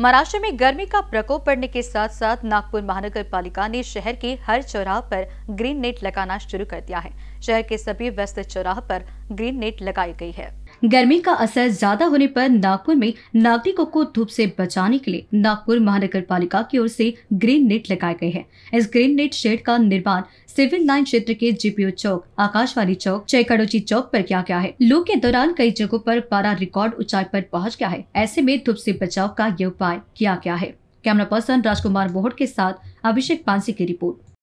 महाराष्ट्र में गर्मी का प्रकोप पड़ने के साथ साथ नागपुर महानगर पालिका ने शहर के हर चौराह पर ग्रीन नेट लगाना शुरू कर दिया है शहर के सभी व्यस्त चौराह पर ग्रीन नेट लगाई गई है गर्मी का असर ज्यादा होने पर नागपुर में नागरिकों को धूप से बचाने के लिए नागपुर महानगर पालिका की ओर से ग्रीन नेट लगाए गए हैं इस ग्रीन नेट शेड का निर्माण सिविल लाइन क्षेत्र के जीपीओ चौक आकाशवाणी चौक चैकड़ोची चौक पर किया गया है लू के दौरान कई जगहों पर पारा रिकॉर्ड ऊंचाई पर पहुंच गया है ऐसे में धूप से बचाव का यह उपाय किया गया है कैमरा पर्सन राजकुमार मोहट के साथ अभिषेक पांसी की रिपोर्ट